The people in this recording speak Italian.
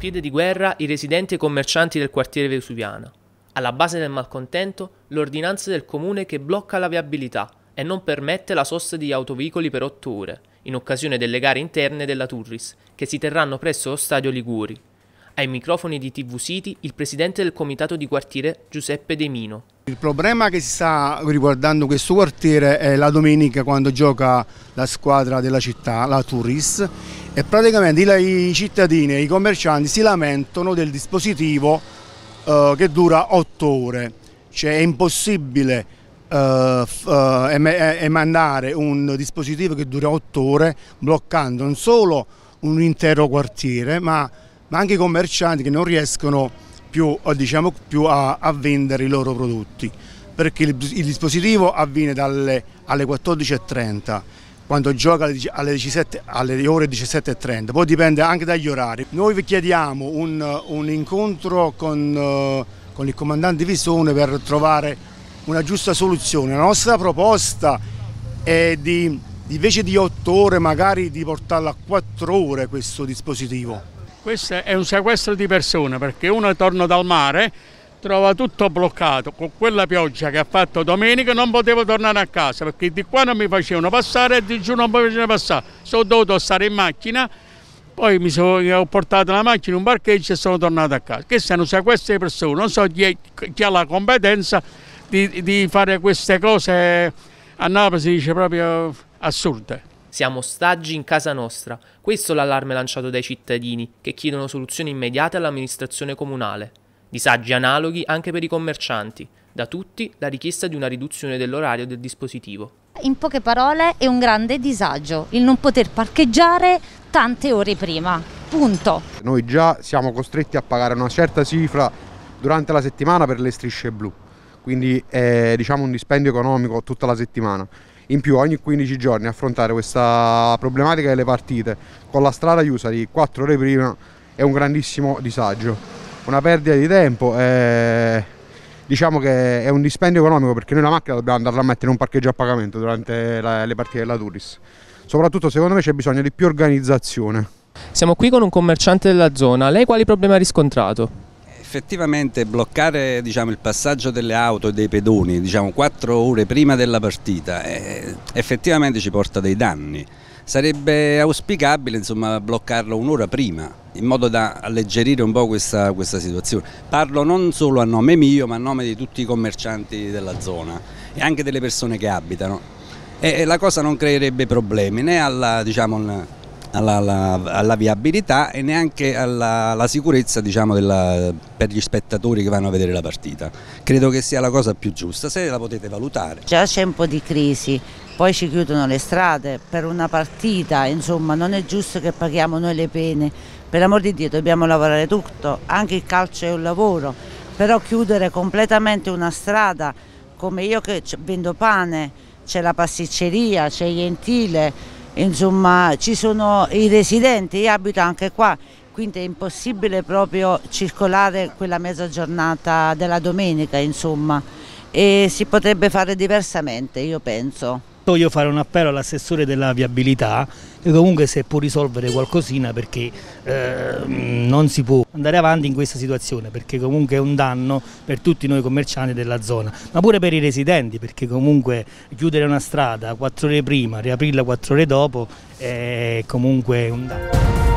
piede di guerra i residenti e i commercianti del quartiere Vesuviana. Alla base del malcontento l'ordinanza del comune che blocca la viabilità e non permette la sosta di autoveicoli per otto ore, in occasione delle gare interne della Turris, che si terranno presso lo stadio Liguri. Ai microfoni di TV City il presidente del comitato di quartiere Giuseppe De Mino. Il problema che si sta riguardando questo quartiere è la domenica quando gioca la squadra della città, la Turis, e praticamente i cittadini e i commercianti si lamentano del dispositivo eh, che dura otto ore, cioè è impossibile eh, eh, eh emandare un dispositivo che dura otto ore bloccando non solo un intero quartiere ma ma anche i commercianti che non riescono più, diciamo, più a, a, vendere i loro prodotti perché il, il dispositivo avviene dalle, alle 14.30 quando gioca alle, 17, alle ore 17.30, poi dipende anche dagli orari. Noi vi chiediamo un, un incontro con, eh, con, il comandante Visone per trovare una giusta soluzione. La nostra proposta è di, invece di 8 ore, magari di portarla a 4 ore questo dispositivo. Questo è un sequestro di persone perché uno torna dal mare, trova tutto bloccato, con quella pioggia che ha fatto domenica non potevo tornare a casa perché di qua non mi facevano passare e di giù non mi facevano passare, sono dovuto stare in macchina, poi mi sono, ho portato la macchina in un parcheggio e sono tornato a casa. Questo è un sequestro di persone, non so chi, è, chi ha la competenza di, di fare queste cose, eh, a Napoli si dice proprio assurde. Siamo ostaggi in casa nostra. Questo è l'allarme lanciato dai cittadini, che chiedono soluzioni immediate all'amministrazione comunale. Disagi analoghi anche per i commercianti. Da tutti la richiesta di una riduzione dell'orario del dispositivo. In poche parole è un grande disagio il non poter parcheggiare tante ore prima. Punto. Noi già siamo costretti a pagare una certa cifra durante la settimana per le strisce blu quindi è eh, diciamo, un dispendio economico tutta la settimana. In più ogni 15 giorni affrontare questa problematica delle partite con la strada chiusa di 4 ore prima è un grandissimo disagio, una perdita di tempo e eh, diciamo che è un dispendio economico perché noi la macchina dobbiamo andarla a mettere in un parcheggio a pagamento durante la, le partite della Turis. Soprattutto secondo me c'è bisogno di più organizzazione. Siamo qui con un commerciante della zona, lei quali problemi ha riscontrato? effettivamente bloccare diciamo, il passaggio delle auto e dei pedoni diciamo, 4 ore prima della partita eh, effettivamente ci porta dei danni. Sarebbe auspicabile insomma, bloccarlo un'ora prima in modo da alleggerire un po' questa, questa, situazione. Parlo non solo a nome mio ma a nome di tutti i commercianti della zona e anche delle persone che abitano e, la cosa non creerebbe problemi né alla... Diciamo, alla, alla, alla, viabilità e neanche alla, alla sicurezza diciamo, della, per gli spettatori che vanno a vedere la partita. Credo che sia la cosa più giusta, se la potete valutare. Già c'è un po' di crisi, poi ci chiudono le strade per una partita, insomma non è giusto che paghiamo noi le pene. Per l'amor di Dio dobbiamo lavorare tutto, anche il calcio è un lavoro, però chiudere completamente una strada come io che vendo pane, c'è la pasticceria, c'è il gentile, insomma ci sono i residenti, io abito anche qua, quindi è impossibile proprio circolare quella mezza giornata della domenica insomma e si potrebbe fare diversamente io penso voglio fare un appello all'assessore della viabilità che comunque se può risolvere qualcosina perché eh, non si può andare avanti in questa situazione perché comunque è un danno per tutti noi commercianti della zona ma pure per i residenti perché comunque chiudere una strada quattro ore prima riaprirla quattro ore dopo è comunque un danno.